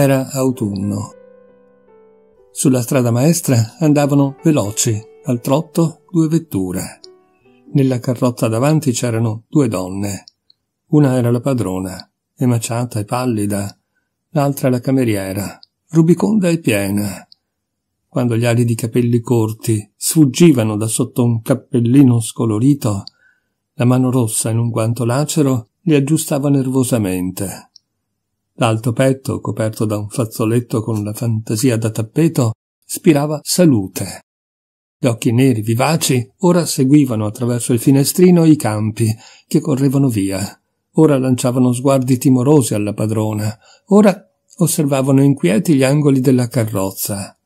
Era autunno. Sulla strada maestra andavano veloci, al trotto, due vetture. Nella carrozza davanti c'erano due donne. Una era la padrona, emaciata e pallida, l'altra la cameriera, rubiconda e piena. Quando gli aridi capelli corti sfuggivano da sotto un cappellino scolorito, la mano rossa in un guanto lacero li aggiustava nervosamente. L'alto petto, coperto da un fazzoletto con una fantasia da tappeto, spirava salute. Gli occhi neri vivaci ora seguivano attraverso il finestrino i campi che correvano via, ora lanciavano sguardi timorosi alla padrona, ora osservavano inquieti gli angoli della carrozza.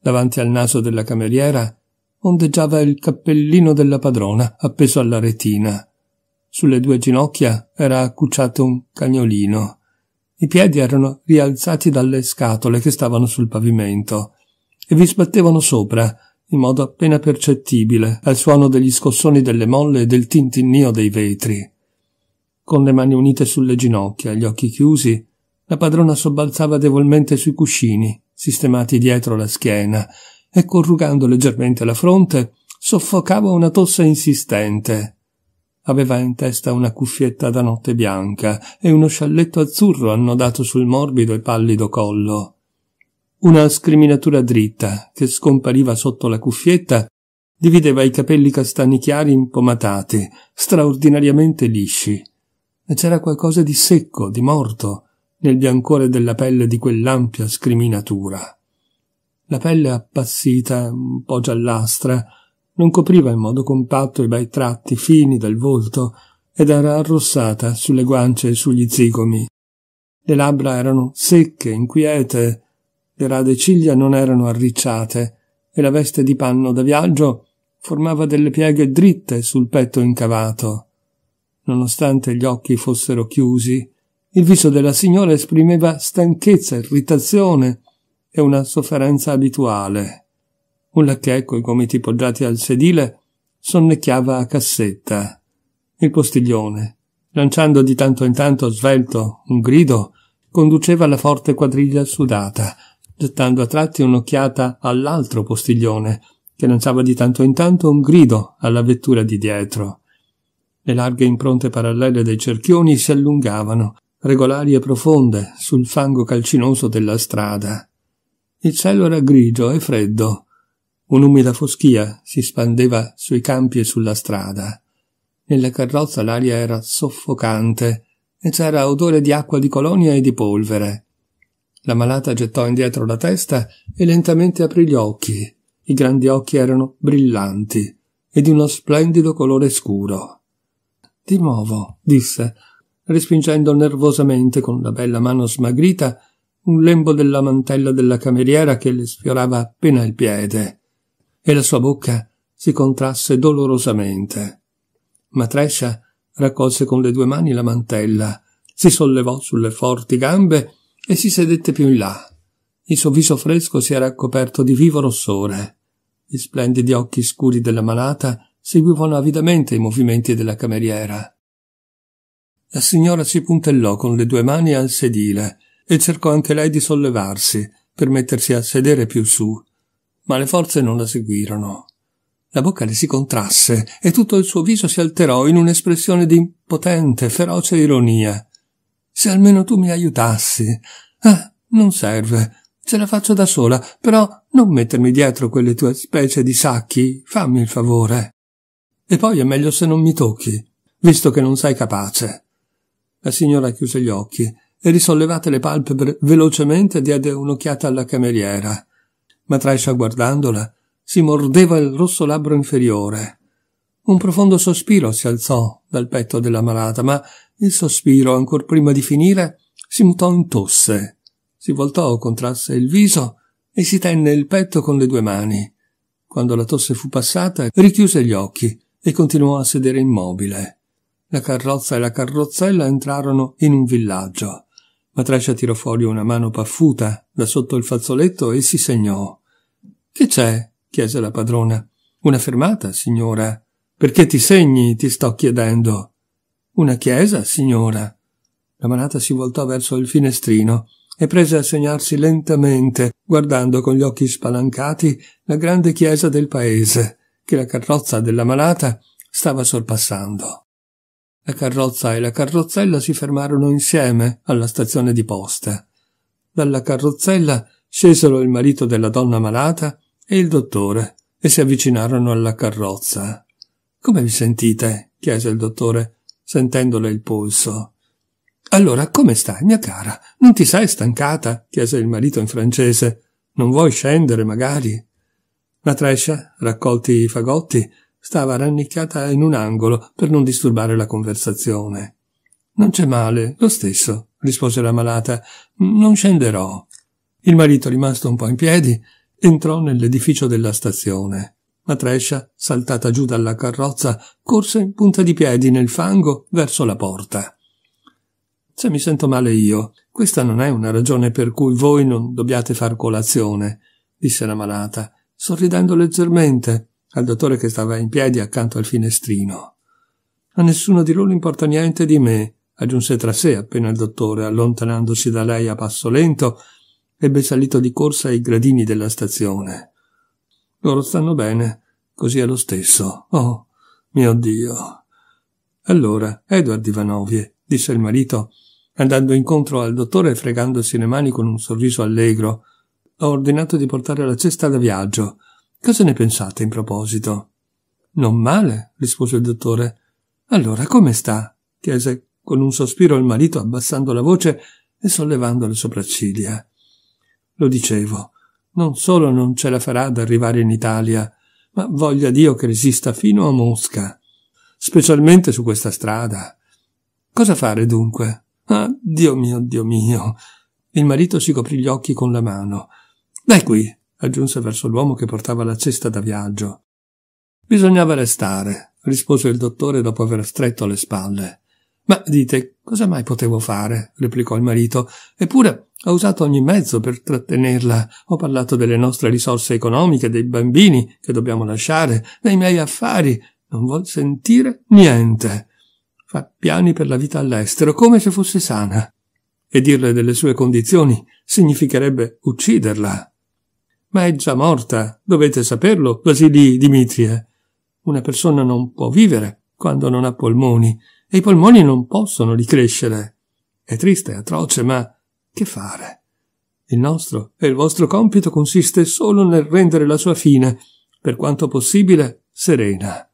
Davanti al naso della cameriera ondeggiava il cappellino della padrona appeso alla retina. Sulle due ginocchia era accucciato un cagnolino. I piedi erano rialzati dalle scatole che stavano sul pavimento e vi sbattevano sopra in modo appena percettibile al suono degli scossoni delle molle e del tintinnio dei vetri. Con le mani unite sulle ginocchia, gli occhi chiusi, la padrona sobbalzava debolmente sui cuscini, sistemati dietro la schiena, e corrugando leggermente la fronte, soffocava una tosse insistente. Aveva in testa una cuffietta da notte bianca e uno scialletto azzurro annodato sul morbido e pallido collo. Una scriminatura dritta, che scompariva sotto la cuffietta, divideva i capelli castani chiari impomatati, straordinariamente lisci. E c'era qualcosa di secco, di morto, nel biancore della pelle di quell'ampia scriminatura. La pelle appassita, un po' giallastra, non copriva in modo compatto i bei tratti fini del volto ed era arrossata sulle guance e sugli zigomi. Le labbra erano secche, inquiete, le rade ciglia non erano arricciate e la veste di panno da viaggio formava delle pieghe dritte sul petto incavato. Nonostante gli occhi fossero chiusi, il viso della signora esprimeva stanchezza, irritazione e una sofferenza abituale. Ulla che, coi gomiti poggiati al sedile, sonnecchiava a cassetta. Il postiglione, lanciando di tanto in tanto svelto un grido, conduceva la forte quadriglia sudata, gettando a tratti un'occhiata all'altro postiglione, che lanciava di tanto in tanto un grido alla vettura di dietro. Le larghe impronte parallele dei cerchioni si allungavano, regolari e profonde, sul fango calcinoso della strada. Il cielo era grigio e freddo, Un'umida foschia si spandeva sui campi e sulla strada. Nella carrozza l'aria era soffocante e c'era odore di acqua di colonia e di polvere. La malata gettò indietro la testa e lentamente aprì gli occhi. I grandi occhi erano brillanti e di uno splendido colore scuro. Di nuovo, disse, respingendo nervosamente con la bella mano smagrita un lembo della mantella della cameriera che le sfiorava appena il piede e la sua bocca si contrasse dolorosamente. Ma Trescia raccolse con le due mani la mantella, si sollevò sulle forti gambe e si sedette più in là. Il suo viso fresco si era coperto di vivo rossore. Gli splendidi occhi scuri della malata seguivano avidamente i movimenti della cameriera. La signora si puntellò con le due mani al sedile e cercò anche lei di sollevarsi per mettersi a sedere più su, ma le forze non la seguirono. La bocca le si contrasse e tutto il suo viso si alterò in un'espressione di impotente, feroce ironia. Se almeno tu mi aiutassi. Ah, non serve. Ce la faccio da sola, però non mettermi dietro quelle tue specie di sacchi, fammi il favore. E poi è meglio se non mi tocchi, visto che non sei capace. La signora chiuse gli occhi e risollevate le palpebre velocemente diede un'occhiata alla cameriera ma Trascia guardandola si mordeva il rosso labbro inferiore. Un profondo sospiro si alzò dal petto della malata, ma il sospiro, ancor prima di finire, si mutò in tosse. Si voltò, contrasse il viso e si tenne il petto con le due mani. Quando la tosse fu passata, richiuse gli occhi e continuò a sedere immobile. La carrozza e la carrozzella entrarono in un villaggio. Matrescia tirò fuori una mano paffuta da sotto il fazzoletto e si segnò. Che c'è? chiese la padrona. Una fermata, signora. Perché ti segni, ti sto chiedendo. Una chiesa, signora. La manata si voltò verso il finestrino e prese a segnarsi lentamente, guardando con gli occhi spalancati la grande chiesa del paese, che la carrozza della malata stava sorpassando. La carrozza e la carrozzella si fermarono insieme alla stazione di posta. Dalla carrozzella scesero il marito della donna malata e il dottore e si avvicinarono alla carrozza. Come vi sentite? chiese il dottore, sentendole il polso. Allora, come stai, mia cara? Non ti sei stancata? chiese il marito in francese. Non vuoi scendere, magari? La trescia, raccolti i fagotti, stava rannicchiata in un angolo per non disturbare la conversazione. Non c'è male, lo stesso, rispose la malata. Non scenderò. Il marito, rimasto un po' in piedi, Entrò nell'edificio della stazione. La trescia, saltata giù dalla carrozza, corse in punta di piedi nel fango verso la porta. Se mi sento male io, questa non è una ragione per cui voi non dobbiate far colazione, disse la malata, sorridendo leggermente al dottore che stava in piedi accanto al finestrino. A nessuno di loro importa niente di me, aggiunse tra sé appena il dottore, allontanandosi da lei a passo lento ebbe salito di corsa ai gradini della stazione. Loro stanno bene, così è lo stesso. Oh, mio Dio. Allora, Edward Ivanovie, disse il marito, andando incontro al dottore e fregandosi le mani con un sorriso allegro, ho ordinato di portare la cesta da viaggio. Cosa ne pensate in proposito? Non male, rispose il dottore. Allora, come sta? chiese con un sospiro il marito abbassando la voce e sollevando le sopracciglia. Lo dicevo, non solo non ce la farà ad arrivare in Italia, ma voglia Dio che resista fino a Mosca, specialmente su questa strada. Cosa fare dunque? Ah, Dio mio, Dio mio. Il marito si coprì gli occhi con la mano. Dai qui, aggiunse verso l'uomo che portava la cesta da viaggio. Bisognava restare, rispose il dottore dopo aver stretto le spalle. Ma dite, cosa mai potevo fare? replicò il marito. Eppure ho usato ogni mezzo per trattenerla. Ho parlato delle nostre risorse economiche, dei bambini che dobbiamo lasciare, dei miei affari. Non vuol sentire niente. Fa piani per la vita all'estero, come se fosse sana. E dirle delle sue condizioni significherebbe ucciderla. Ma è già morta, dovete saperlo, Vasili Dimitrie. Una persona non può vivere quando non ha polmoni, e i polmoni non possono ricrescere. È triste, atroce, ma che fare. Il nostro e il vostro compito consiste solo nel rendere la sua fine, per quanto possibile, serena.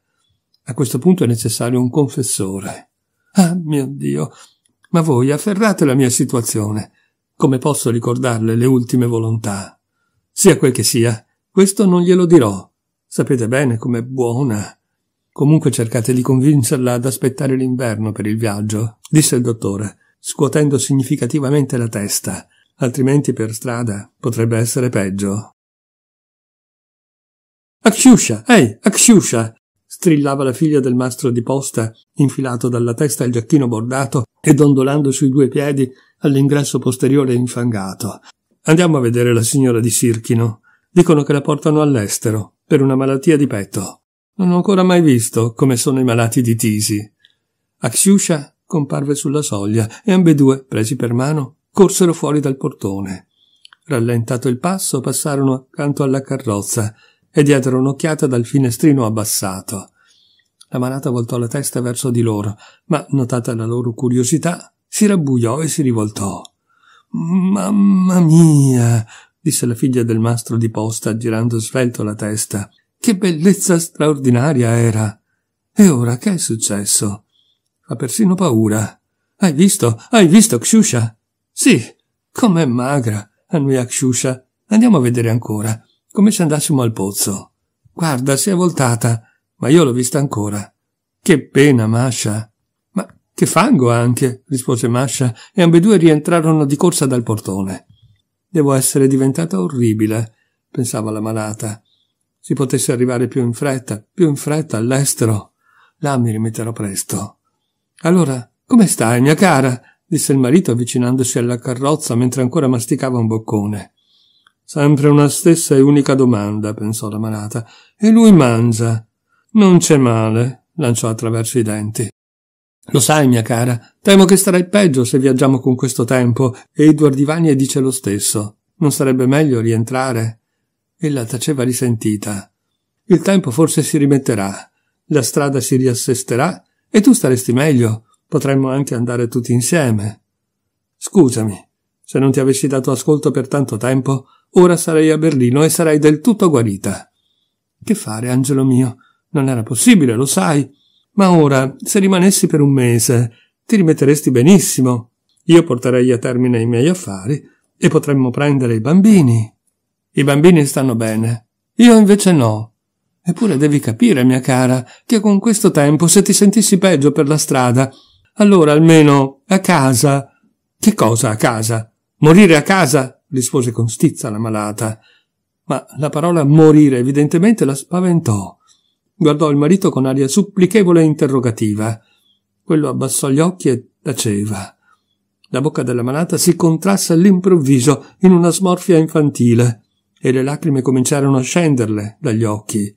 A questo punto è necessario un confessore. Ah, mio Dio, ma voi afferrate la mia situazione. Come posso ricordarle le ultime volontà? Sia quel che sia, questo non glielo dirò. Sapete bene com'è buona. Comunque cercate di convincerla ad aspettare l'inverno per il viaggio, disse il dottore scuotendo significativamente la testa, altrimenti per strada potrebbe essere peggio. Aksciuscia, ehi, Aksciuscia! strillava la figlia del mastro di posta, infilato dalla testa il giacchino bordato e dondolando sui due piedi all'ingresso posteriore infangato. Andiamo a vedere la signora di Sirchino. Dicono che la portano all'estero, per una malattia di petto. Non ho ancora mai visto come sono i malati di tisi. Axiuscia comparve sulla soglia e ambedue, presi per mano, corsero fuori dal portone. Rallentato il passo, passarono accanto alla carrozza e diedero un'occhiata dal finestrino abbassato. La malata voltò la testa verso di loro, ma, notata la loro curiosità, si rabbuiò e si rivoltò. Mamma mia! disse la figlia del mastro di posta, girando svelto la testa. Che bellezza straordinaria era! E ora che è successo? fa persino paura. Hai visto? Hai visto Kshusha? Sì, com'è magra, annuia Kshusha. Andiamo a vedere ancora, come se andassimo al pozzo. Guarda, si è voltata, ma io l'ho vista ancora. Che pena, Masha. Ma che fango anche, rispose Masha, e ambedue rientrarono di corsa dal portone. Devo essere diventata orribile, pensava la malata. Si potesse arrivare più in fretta, più in fretta all'estero. Là mi rimetterò presto. Allora, come stai, mia cara? disse il marito avvicinandosi alla carrozza mentre ancora masticava un boccone. Sempre una stessa e unica domanda, pensò la malata. E lui mangia. Non c'è male, lanciò attraverso i denti. Lo sai, mia cara, temo che sarà il peggio se viaggiamo con questo tempo, e Edward Ivanie dice lo stesso. Non sarebbe meglio rientrare? Ella taceva risentita. Il tempo forse si rimetterà, la strada si riassesterà e tu staresti meglio, potremmo anche andare tutti insieme. Scusami, se non ti avessi dato ascolto per tanto tempo, ora sarei a Berlino e sarei del tutto guarita. Che fare, angelo mio? Non era possibile, lo sai. Ma ora, se rimanessi per un mese, ti rimetteresti benissimo. Io porterei a termine i miei affari e potremmo prendere i bambini. I bambini stanno bene. Io invece no. Eppure devi capire, mia cara, che con questo tempo se ti sentissi peggio per la strada, allora almeno a casa. Che cosa a casa? Morire a casa? rispose con stizza la malata. Ma la parola morire evidentemente la spaventò. Guardò il marito con aria supplichevole e interrogativa. Quello abbassò gli occhi e taceva. La bocca della malata si contrasse all'improvviso in una smorfia infantile e le lacrime cominciarono a scenderle dagli occhi.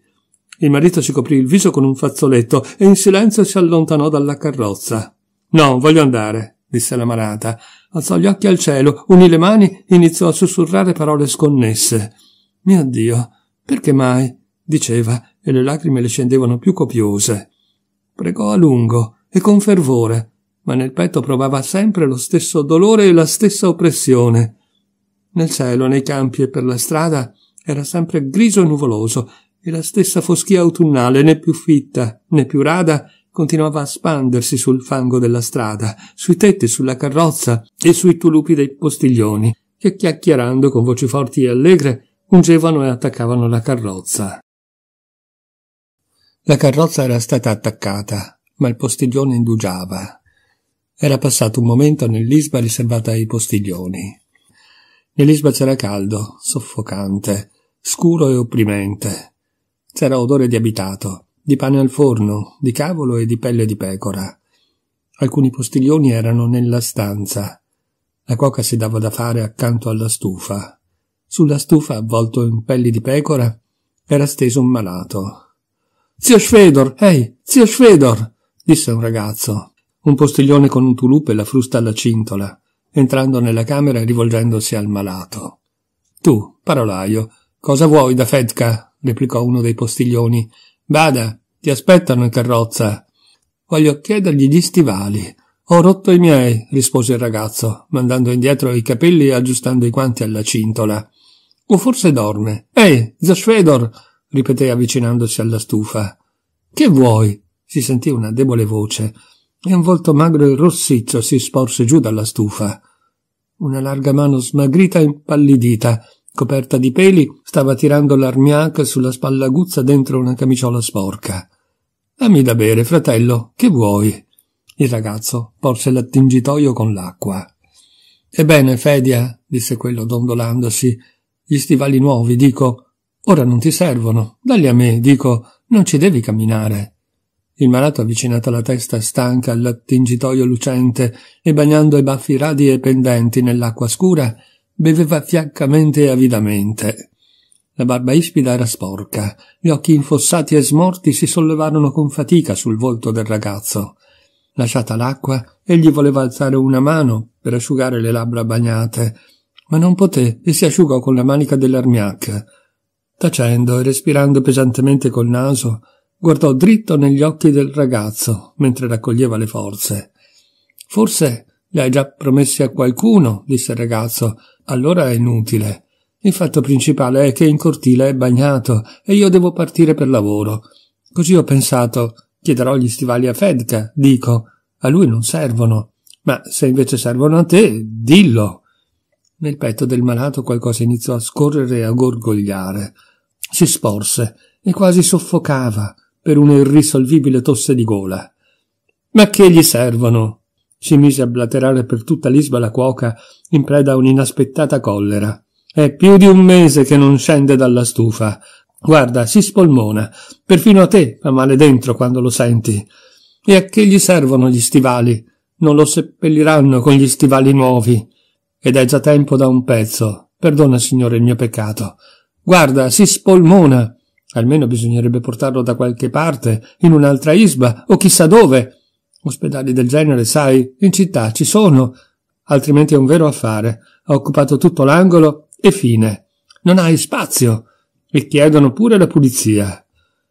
Il marito si coprì il viso con un fazzoletto e in silenzio si allontanò dalla carrozza. No, voglio andare, disse la l'amarata. Alzò gli occhi al cielo, unì le mani, iniziò a sussurrare parole sconnesse. Mio Dio, perché mai? diceva, e le lacrime le scendevano più copiose. Pregò a lungo e con fervore, ma nel petto provava sempre lo stesso dolore e la stessa oppressione. Nel cielo, nei campi e per la strada era sempre grigio e nuvoloso, e la stessa foschia autunnale, né più fitta né più rada, continuava a spandersi sul fango della strada, sui tetti, sulla carrozza e sui tulupi dei postiglioni, che chiacchierando con voci forti e allegre ungevano e attaccavano la carrozza. La carrozza era stata attaccata, ma il postiglione indugiava. Era passato un momento nell'isba riservata ai postiglioni. Nell'isba c'era caldo, soffocante, scuro e opprimente. C'era odore di abitato, di pane al forno, di cavolo e di pelle di pecora. Alcuni postiglioni erano nella stanza. La cuoca si dava da fare accanto alla stufa. Sulla stufa, avvolto in pelli di pecora, era steso un malato. Zio Sfedor, ehi, zio Sfedor, disse un ragazzo, un postiglione con un tulupo e la frusta alla cintola, entrando nella camera e rivolgendosi al malato. Tu, parolaio, cosa vuoi da Fedka? replicò uno dei postiglioni. Bada, ti aspettano in carrozza. Voglio chiedergli gli stivali. Ho rotto i miei, rispose il ragazzo, mandando indietro i capelli e aggiustando i guanti alla cintola. O forse dorme. Ehi, zio Zasvedor, ripeté avvicinandosi alla stufa. Che vuoi? si sentì una debole voce, e un volto magro e rossiccio si sporse giù dalla stufa. Una larga mano smagrita e impallidita coperta di peli, stava tirando l'armiac sulla spalla aguzza dentro una camiciola sporca. Dammi da bere, fratello, che vuoi? Il ragazzo porse l'attingitoio con l'acqua. Ebbene, Fedia, disse quello dondolandosi, gli stivali nuovi, dico, ora non ti servono, dalli a me, dico, non ci devi camminare. Il malato avvicinato la testa stanca all'attingitoio lucente e bagnando i baffi radi e pendenti nell'acqua scura, Beveva fiaccamente e avidamente. La barba ispida era sporca, gli occhi infossati e smorti si sollevarono con fatica sul volto del ragazzo. Lasciata l'acqua, egli voleva alzare una mano per asciugare le labbra bagnate, ma non poté e si asciugò con la manica dell'armiac. Tacendo e respirando pesantemente col naso, guardò dritto negli occhi del ragazzo mentre raccoglieva le forze. Forse le hai già promesse a qualcuno, disse il ragazzo. Allora è inutile. Il fatto principale è che in cortile è bagnato e io devo partire per lavoro. Così ho pensato, chiederò gli stivali a Fedka, dico. A lui non servono. Ma se invece servono a te, dillo. Nel petto del malato qualcosa iniziò a scorrere e a gorgogliare. Si sporse e quasi soffocava per un'irrisolvibile tosse di gola. Ma che gli servono? si mise a blaterare per tutta l'isba la cuoca in preda a un'inaspettata collera. È più di un mese che non scende dalla stufa. Guarda, si spolmona. Perfino a te fa male dentro quando lo senti. E a che gli servono gli stivali? Non lo seppelliranno con gli stivali nuovi. Ed è già tempo da un pezzo. Perdona, signore, il mio peccato. Guarda, si spolmona. Almeno bisognerebbe portarlo da qualche parte, in un'altra isba, o chissà dove, Ospedali del genere, sai, in città ci sono, altrimenti è un vero affare. Ha occupato tutto l'angolo e fine. Non hai spazio. E chiedono pure la pulizia.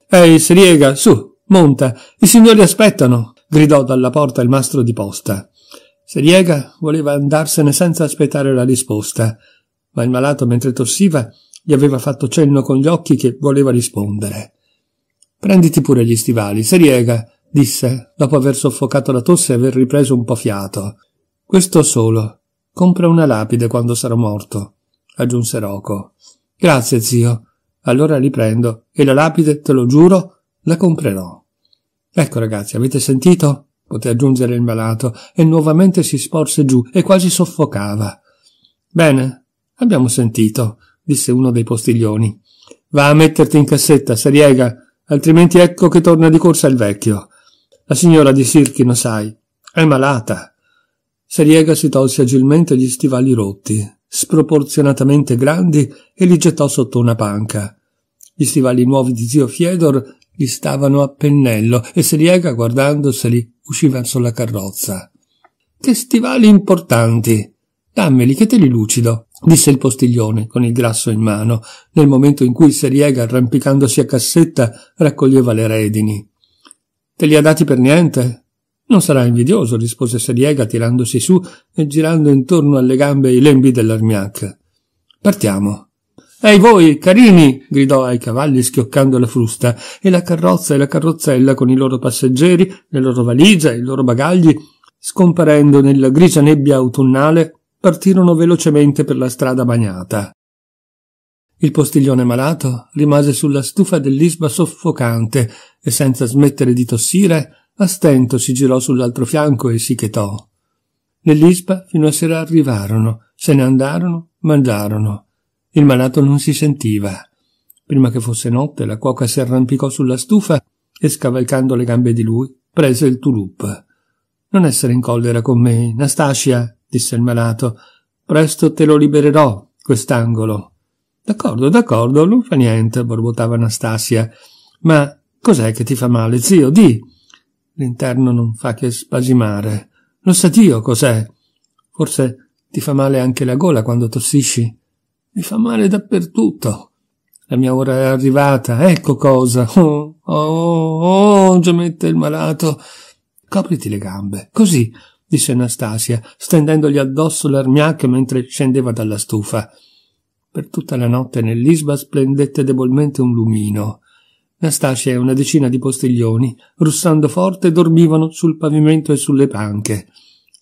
Ehi, Seriega, su, monta, i signori aspettano, gridò dalla porta il mastro di posta. Seriega voleva andarsene senza aspettare la risposta, ma il malato, mentre tossiva, gli aveva fatto cenno con gli occhi che voleva rispondere. Prenditi pure gli stivali, Seriega, disse, dopo aver soffocato la tosse e aver ripreso un po' fiato. Questo solo. Compra una lapide quando sarò morto, aggiunse Rocco. Grazie, zio. Allora li prendo e la lapide, te lo giuro, la comprerò. Ecco, ragazzi, avete sentito? poté aggiungere il malato, e nuovamente si sporse giù e quasi soffocava. Bene, abbiamo sentito, disse uno dei postiglioni. Va a metterti in cassetta, se Sariega, altrimenti ecco che torna di corsa il vecchio. La signora di Sirchino, sai, è malata. Seriega si tolse agilmente gli stivali rotti, sproporzionatamente grandi, e li gettò sotto una panca. Gli stivali nuovi di zio Fiedor gli stavano a pennello e Seriega, guardandoseli, uscì verso la carrozza. Che stivali importanti! Dammeli che te li lucido, disse il postiglione con il grasso in mano, nel momento in cui Seriega, arrampicandosi a cassetta, raccoglieva le redini. Te li ha dati per niente? Non sarà invidioso, rispose Seriega tirandosi su e girando intorno alle gambe i lembi dell'armiac. Partiamo. Ehi voi, carini! gridò ai cavalli schioccando la frusta, e la carrozza e la carrozzella con i loro passeggeri, le loro valigie e i loro bagagli, scomparendo nella grigia nebbia autunnale, partirono velocemente per la strada bagnata. Il postiglione malato rimase sulla stufa dell'isba soffocante e senza smettere di tossire, a stento si girò sull'altro fianco e si chetò. Nell'isba fino a sera arrivarono, se ne andarono, mangiarono. Il malato non si sentiva. Prima che fosse notte, la cuoca si arrampicò sulla stufa e scavalcando le gambe di lui, prese il tulup. Non essere in collera con me, Nastasia, disse il malato. Presto te lo libererò, quest'angolo. D'accordo, d'accordo, non fa niente, borbottava Anastasia. Ma cos'è che ti fa male, zio? Di. L'interno non fa che spasimare. Lo sa Dio cos'è. Forse ti fa male anche la gola quando tossisci. Mi fa male dappertutto. La mia ora è arrivata, ecco cosa. Oh, oh, oh, oh gemette il malato. Copriti le gambe, così, disse Anastasia, stendendogli addosso l'armiacchio mentre scendeva dalla stufa. Per tutta la notte nell'isba splendette debolmente un lumino. Nastasia e una decina di postiglioni, russando forte, dormivano sul pavimento e sulle panche.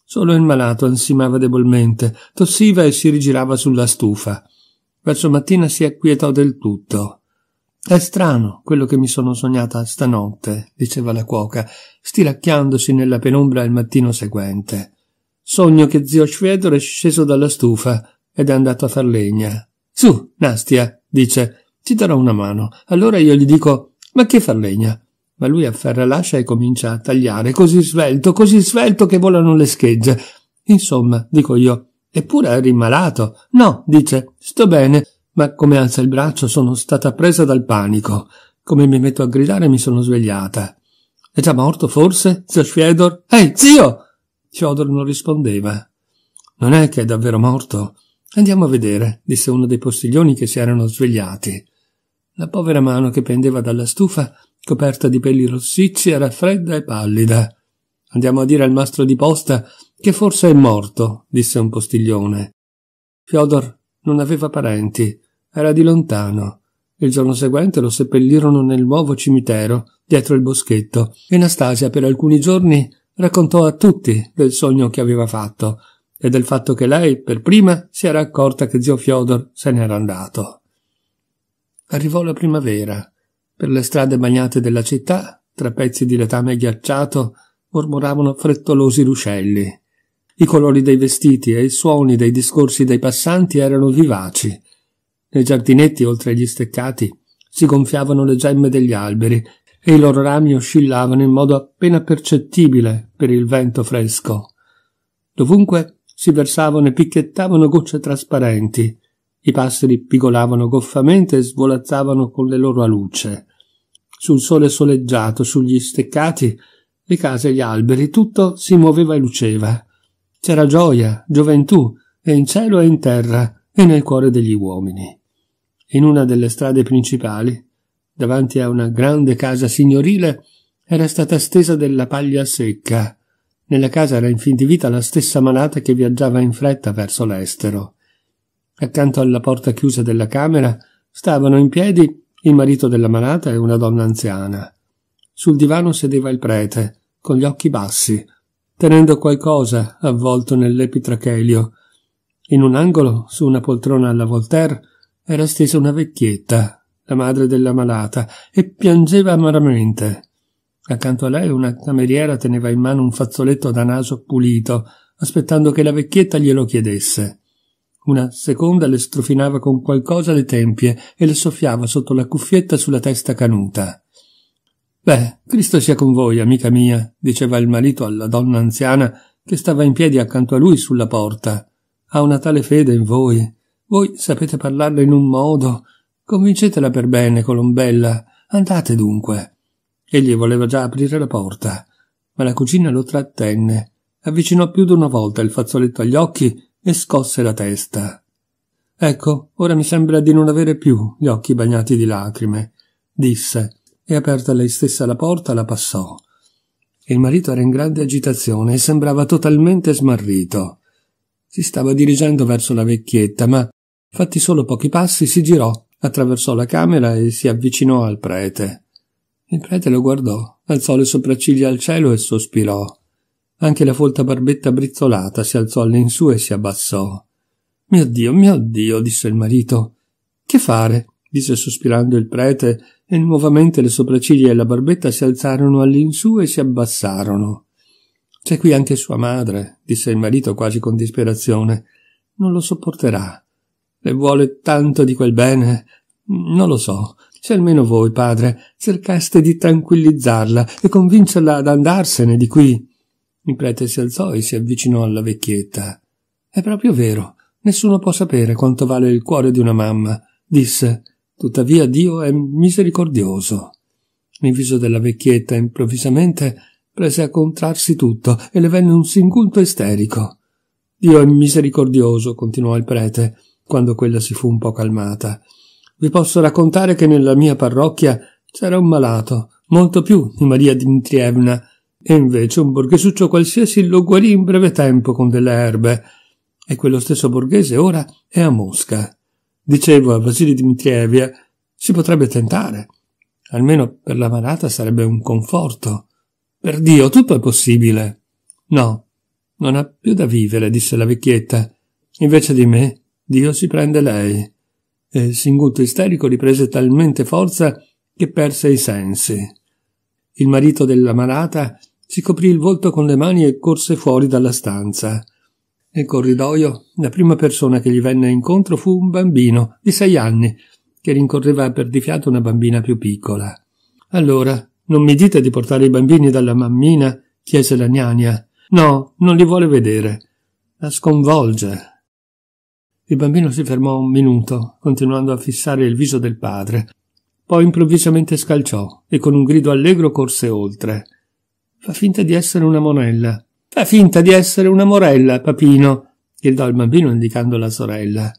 Solo il malato ansimava debolmente, tossiva e si rigirava sulla stufa. Verso mattina si acquietò del tutto. È strano quello che mi sono sognata stanotte, diceva la cuoca, stiracchiandosi nella penombra il mattino seguente. Sogno che zio Schwedor è sceso dalla stufa ed è andato a far legna. Su, Nastia, dice, ti darò una mano. Allora io gli dico, ma che far legna? Ma lui afferra l'ascia e comincia a tagliare, così svelto, così svelto che volano le schegge. Insomma, dico io, eppure eri malato. No, dice, sto bene, ma come alza il braccio sono stata presa dal panico. Come mi metto a gridare mi sono svegliata. È già morto forse, zio Fiodor? Ehi, zio! Fiodor non rispondeva. Non è che è davvero morto? Andiamo a vedere, disse uno dei postiglioni che si erano svegliati. La povera mano che pendeva dalla stufa, coperta di peli rossicci, era fredda e pallida. Andiamo a dire al mastro di posta che forse è morto, disse un postiglione. Fiodor non aveva parenti, era di lontano. Il giorno seguente lo seppellirono nel nuovo cimitero, dietro il boschetto, e Nastasia per alcuni giorni raccontò a tutti del sogno che aveva fatto e del fatto che lei, per prima, si era accorta che zio Fiodor se n'era andato. Arrivò la primavera. Per le strade bagnate della città, tra pezzi di letame ghiacciato, mormoravano frettolosi ruscelli. I colori dei vestiti e i suoni dei discorsi dei passanti erano vivaci. Nei giardinetti, oltre agli steccati, si gonfiavano le gemme degli alberi e i loro rami oscillavano in modo appena percettibile per il vento fresco. Dovunque si versavano e picchiettavano gocce trasparenti. I passeri pigolavano goffamente e svolazzavano con le loro alucce. Sul sole soleggiato, sugli steccati, le case e gli alberi, tutto si muoveva e luceva. C'era gioia, gioventù, e in cielo e in terra, e nel cuore degli uomini. In una delle strade principali, davanti a una grande casa signorile, era stata stesa della paglia secca, nella casa era in fin di vita la stessa malata che viaggiava in fretta verso l'estero. Accanto alla porta chiusa della camera stavano in piedi il marito della malata e una donna anziana. Sul divano sedeva il prete, con gli occhi bassi, tenendo qualcosa avvolto nell'epitrachelio. In un angolo, su una poltrona alla Voltaire, era stesa una vecchietta, la madre della malata, e piangeva amaramente. Accanto a lei una cameriera teneva in mano un fazzoletto da naso pulito, aspettando che la vecchietta glielo chiedesse. Una seconda le strofinava con qualcosa le tempie e le soffiava sotto la cuffietta sulla testa canuta. Beh, Cristo sia con voi, amica mia, diceva il marito alla donna anziana che stava in piedi accanto a lui sulla porta. Ha una tale fede in voi. Voi sapete parlarle in un modo. Convincetela per bene, Colombella. Andate dunque. Egli voleva già aprire la porta, ma la cugina lo trattenne, avvicinò più di una volta il fazzoletto agli occhi e scosse la testa. Ecco, ora mi sembra di non avere più gli occhi bagnati di lacrime, disse, e aperta lei stessa la porta la passò. Il marito era in grande agitazione e sembrava totalmente smarrito. Si stava dirigendo verso la vecchietta, ma, fatti solo pochi passi, si girò, attraversò la camera e si avvicinò al prete. Il prete lo guardò, alzò le sopracciglia al cielo e sospirò. Anche la folta barbetta brizzolata si alzò all'insù e si abbassò. Mio Dio, mio Dio, disse il marito. Che fare? disse sospirando il prete, e nuovamente le sopracciglia e la barbetta si alzarono all'insù e si abbassarono. C'è qui anche sua madre, disse il marito quasi con disperazione. Non lo sopporterà. Le vuole tanto di quel bene. Non lo so. Se almeno voi, padre, cercaste di tranquillizzarla e convincerla ad andarsene di qui. Il prete si alzò e si avvicinò alla vecchietta. È proprio vero, nessuno può sapere quanto vale il cuore di una mamma, disse. Tuttavia Dio è misericordioso. Il viso della vecchietta improvvisamente prese a contrarsi tutto e le venne un singulto esterico. Dio è misericordioso, continuò il prete, quando quella si fu un po' calmata vi posso raccontare che nella mia parrocchia c'era un malato, molto più di Maria Dmitrievna, e invece un borghesuccio qualsiasi lo guarì in breve tempo con delle erbe, e quello stesso borghese ora è a Mosca. Dicevo a Vasili Dmitrievia, si potrebbe tentare. Almeno per la malata sarebbe un conforto. Per Dio, tutto è possibile. No, non ha più da vivere, disse la vecchietta. Invece di me, Dio si prende lei e eh, il singulto isterico riprese talmente forza che perse i sensi. Il marito della malata si coprì il volto con le mani e corse fuori dalla stanza. Nel corridoio la prima persona che gli venne incontro fu un bambino di sei anni che rincorreva per di fiato una bambina più piccola. Allora, non mi dite di portare i bambini dalla mammina? chiese la gnania. No, non li vuole vedere. La sconvolge, il bambino si fermò un minuto, continuando a fissare il viso del padre. Poi improvvisamente scalciò e con un grido allegro corse oltre. Fa finta di essere una monella. Fa finta di essere una morella, papino, gridò il bambino indicando la sorella.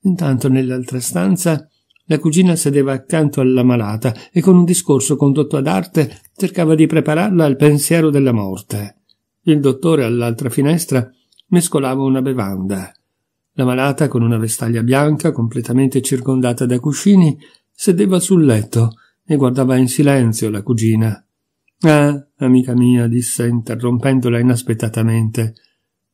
Intanto nell'altra stanza la cugina sedeva accanto alla malata e con un discorso condotto ad arte cercava di prepararla al pensiero della morte. Il dottore all'altra finestra mescolava una bevanda. La malata, con una vestaglia bianca, completamente circondata da cuscini, sedeva sul letto e guardava in silenzio la cugina. Ah, amica mia, disse, interrompendola inaspettatamente,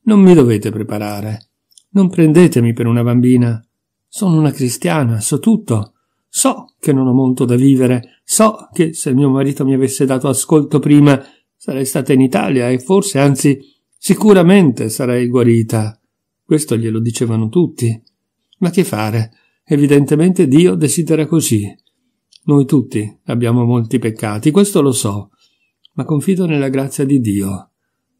non mi dovete preparare. Non prendetemi per una bambina. Sono una cristiana, so tutto. So che non ho molto da vivere, so che se mio marito mi avesse dato ascolto prima sarei stata in Italia e forse, anzi, sicuramente sarei guarita. Questo glielo dicevano tutti. Ma che fare? Evidentemente Dio desidera così. Noi tutti abbiamo molti peccati, questo lo so, ma confido nella grazia di Dio.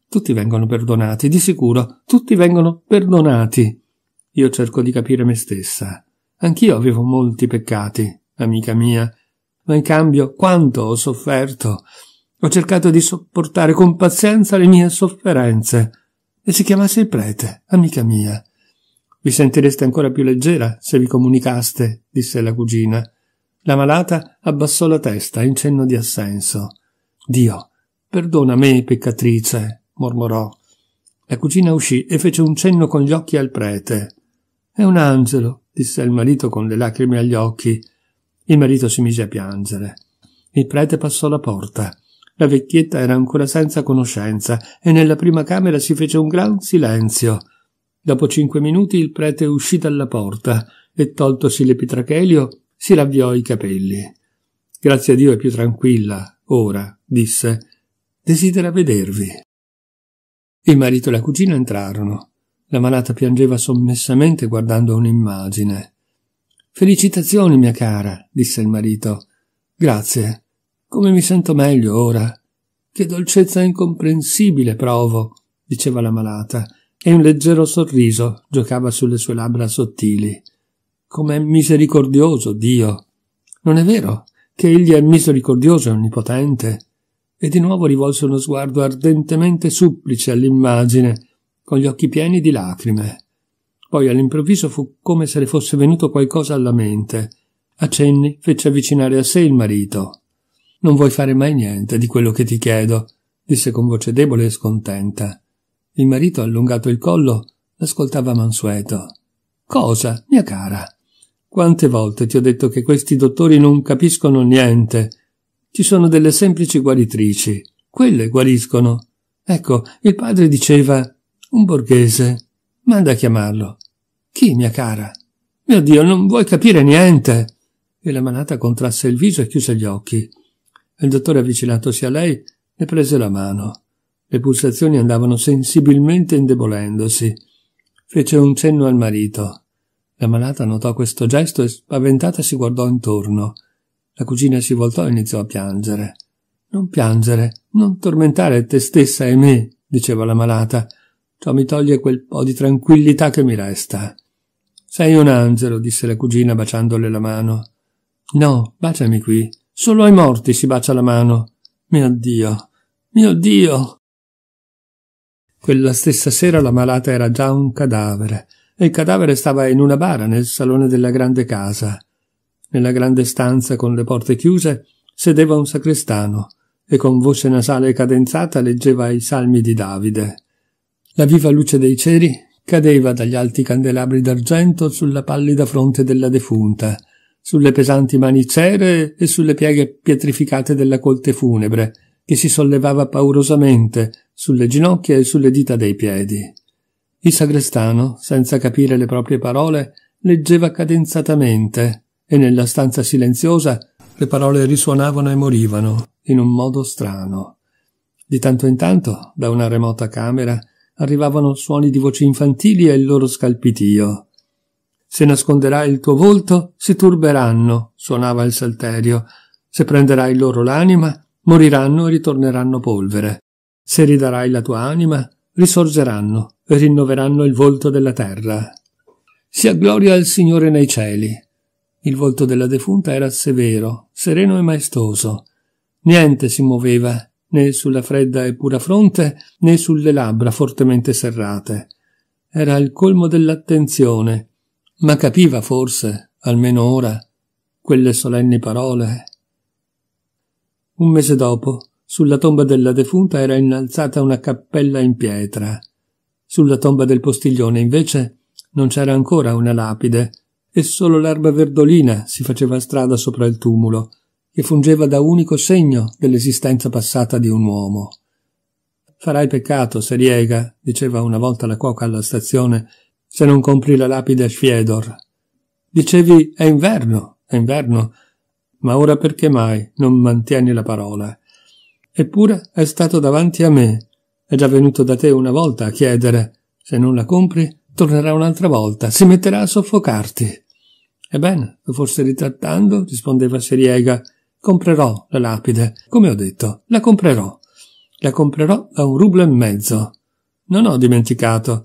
Tutti vengono perdonati, di sicuro, tutti vengono perdonati. Io cerco di capire me stessa. Anch'io avevo molti peccati, amica mia, ma in cambio quanto ho sofferto. Ho cercato di sopportare con pazienza le mie sofferenze e si chiamasse il prete, amica mia. Vi sentireste ancora più leggera se vi comunicaste, disse la cugina. La malata abbassò la testa in cenno di assenso. Dio, perdona me, peccatrice, mormorò. La cugina uscì e fece un cenno con gli occhi al prete. È un angelo, disse il marito con le lacrime agli occhi. Il marito si mise a piangere. Il prete passò la porta. La vecchietta era ancora senza conoscenza e nella prima camera si fece un gran silenzio. Dopo cinque minuti il prete uscì dalla porta e toltosi l'epitrachelio si ravviò i capelli. Grazie a Dio è più tranquilla, ora, disse. Desidera vedervi. Il marito e la cugina entrarono. La malata piangeva sommessamente guardando un'immagine. Felicitazioni, mia cara, disse il marito. Grazie. Come mi sento meglio ora. Che dolcezza incomprensibile provo, diceva la malata, e un leggero sorriso giocava sulle sue labbra sottili. Com'è misericordioso Dio. Non è vero che egli è misericordioso e onnipotente? E di nuovo rivolse uno sguardo ardentemente supplice all'immagine, con gli occhi pieni di lacrime. Poi all'improvviso fu come se le fosse venuto qualcosa alla mente. A cenni fece avvicinare a sé il marito. Non vuoi fare mai niente di quello che ti chiedo, disse con voce debole e scontenta. Il marito, allungato il collo, l'ascoltava mansueto. Cosa, mia cara? Quante volte ti ho detto che questi dottori non capiscono niente. Ci sono delle semplici guaritrici. Quelle guariscono. Ecco, il padre diceva un borghese. Manda a chiamarlo. Chi, mia cara? Mio Dio, non vuoi capire niente. E la manata contrasse il viso e chiuse gli occhi. Il dottore avvicinatosi a lei le prese la mano. Le pulsazioni andavano sensibilmente indebolendosi. Fece un cenno al marito. La malata notò questo gesto e spaventata si guardò intorno. La cugina si voltò e iniziò a piangere. Non piangere, non tormentare te stessa e me, diceva la malata. Ciò mi toglie quel po' di tranquillità che mi resta. Sei un angelo, disse la cugina baciandole la mano. No, baciami qui. Solo ai morti si bacia la mano. Mio Dio, mio Dio. Quella stessa sera la malata era già un cadavere, e il cadavere stava in una bara nel salone della grande casa. Nella grande stanza con le porte chiuse sedeva un sacrestano e con voce nasale e cadenzata leggeva i salmi di Davide. La viva luce dei ceri cadeva dagli alti candelabri d'argento sulla pallida fronte della defunta, sulle pesanti mani cere e sulle pieghe pietrificate della colte funebre, che si sollevava paurosamente sulle ginocchia e sulle dita dei piedi. Il sagrestano, senza capire le proprie parole, leggeva cadenzatamente, e nella stanza silenziosa le parole risuonavano e morivano, in un modo strano. Di tanto in tanto, da una remota camera, arrivavano suoni di voci infantili e il loro scalpitio. Se nasconderai il tuo volto, si turberanno, suonava il salterio. Se prenderai loro l'anima, moriranno e ritorneranno polvere. Se ridarai la tua anima, risorgeranno e rinnoveranno il volto della terra. Sia gloria al Signore nei cieli. Il volto della defunta era severo, sereno e maestoso. Niente si muoveva, né sulla fredda e pura fronte, né sulle labbra fortemente serrate. Era il colmo dell'attenzione, ma capiva forse, almeno ora, quelle solenni parole. Un mese dopo, sulla tomba della defunta era innalzata una cappella in pietra. Sulla tomba del postiglione, invece, non c'era ancora una lapide, e solo l'erba verdolina si faceva strada sopra il tumulo, che fungeva da unico segno dell'esistenza passata di un uomo. Farai peccato, se riega, diceva una volta la cuoca alla stazione, se non compri la lapide Sfiedor. Dicevi è inverno, è inverno, ma ora perché mai non mantieni la parola? Eppure è stato davanti a me, è già venuto da te una volta a chiedere, se non la compri tornerà un'altra volta, si metterà a soffocarti. Ebbene, lo forse ritrattando, rispondeva Seriega, comprerò la lapide, come ho detto, la comprerò. La comprerò da un rublo e mezzo. Non ho dimenticato,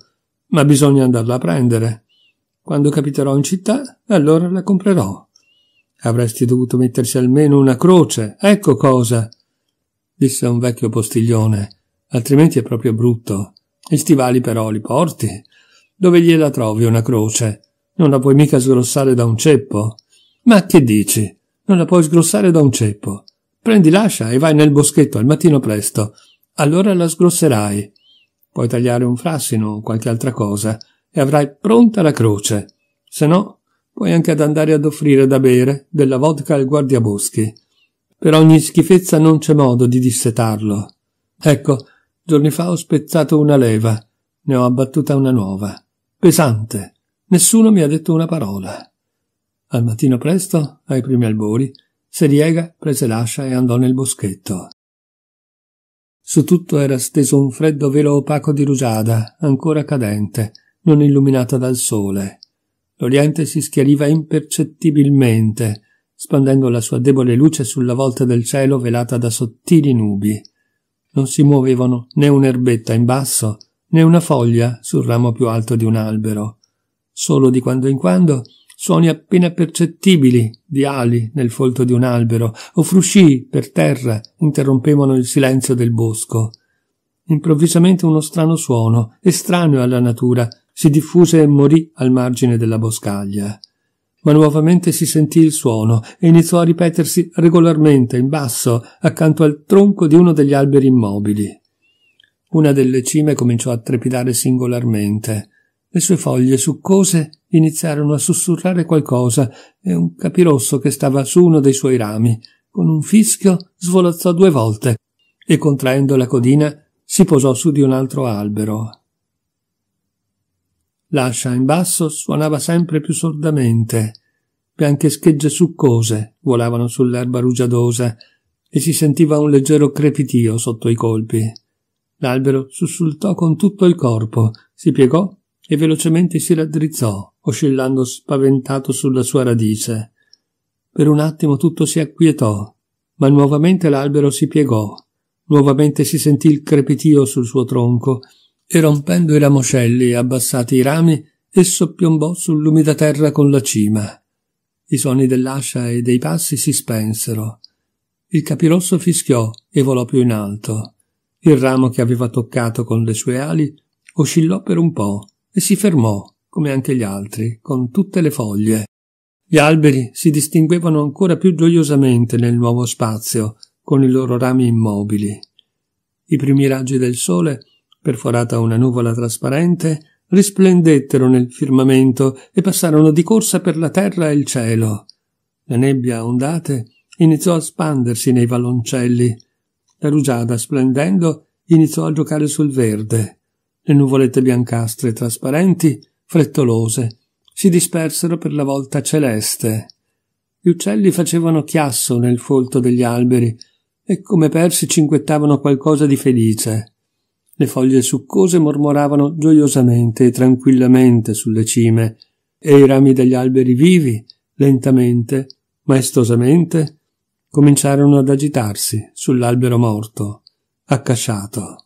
ma bisogna andarla a prendere. Quando capiterò in città, allora la comprerò. Avresti dovuto metterci almeno una croce, ecco cosa, disse un vecchio postiglione, altrimenti è proprio brutto. Gli stivali però li porti. Dove gliela trovi una croce? Non la puoi mica sgrossare da un ceppo. Ma che dici? Non la puoi sgrossare da un ceppo. Prendi l'ascia e vai nel boschetto al mattino presto. Allora la sgrosserai. Puoi tagliare un frassino o qualche altra cosa e avrai pronta la croce. Se no, puoi anche ad andare ad offrire da bere della vodka al guardiaboschi. Per ogni schifezza non c'è modo di dissetarlo. Ecco, giorni fa ho spezzato una leva, ne ho abbattuta una nuova, pesante. Nessuno mi ha detto una parola. Al mattino presto, ai primi albori, Seriega prese l'ascia e andò nel boschetto. Su tutto era steso un freddo velo opaco di rugiada, ancora cadente, non illuminata dal sole. L'Oriente si schiariva impercettibilmente, spandendo la sua debole luce sulla volta del cielo velata da sottili nubi. Non si muovevano né un'erbetta in basso, né una foglia sul ramo più alto di un albero. Solo di quando in quando suoni appena percettibili di ali nel folto di un albero o fruscii per terra interrompevano il silenzio del bosco. Improvvisamente uno strano suono, estraneo alla natura, si diffuse e morì al margine della boscaglia. Ma nuovamente si sentì il suono e iniziò a ripetersi regolarmente in basso accanto al tronco di uno degli alberi immobili. Una delle cime cominciò a trepidare singolarmente. Le sue foglie succose iniziarono a sussurrare qualcosa e un capirosso che stava su uno dei suoi rami, con un fischio, svolazzò due volte e, contraendo la codina, si posò su di un altro albero. L'ascia in basso suonava sempre più sordamente. Bianche schegge succose volavano sull'erba rugiadosa e si sentiva un leggero crepitio sotto i colpi. L'albero sussultò con tutto il corpo, si piegò e velocemente si raddrizzò, oscillando spaventato sulla sua radice. Per un attimo tutto si acquietò, ma nuovamente l'albero si piegò, nuovamente si sentì il crepitio sul suo tronco, e rompendo i ramoscelli abbassati i rami, esso piombò sull'umida terra con la cima. I suoni dell'ascia e dei passi si spensero. Il capirosso fischiò e volò più in alto. Il ramo che aveva toccato con le sue ali oscillò per un po', e si fermò, come anche gli altri, con tutte le foglie. Gli alberi si distinguevano ancora più gioiosamente nel nuovo spazio, con i loro rami immobili. I primi raggi del sole, perforata una nuvola trasparente, risplendettero nel firmamento e passarono di corsa per la terra e il cielo. La nebbia a ondate iniziò a spandersi nei valloncelli. La rugiada, splendendo, iniziò a giocare sul verde. Le nuvolette biancastre e trasparenti, frettolose, si dispersero per la volta celeste. Gli uccelli facevano chiasso nel folto degli alberi e come persi cinquettavano qualcosa di felice. Le foglie succose mormoravano gioiosamente e tranquillamente sulle cime, e i rami degli alberi vivi, lentamente, maestosamente, cominciarono ad agitarsi sull'albero morto, accasciato.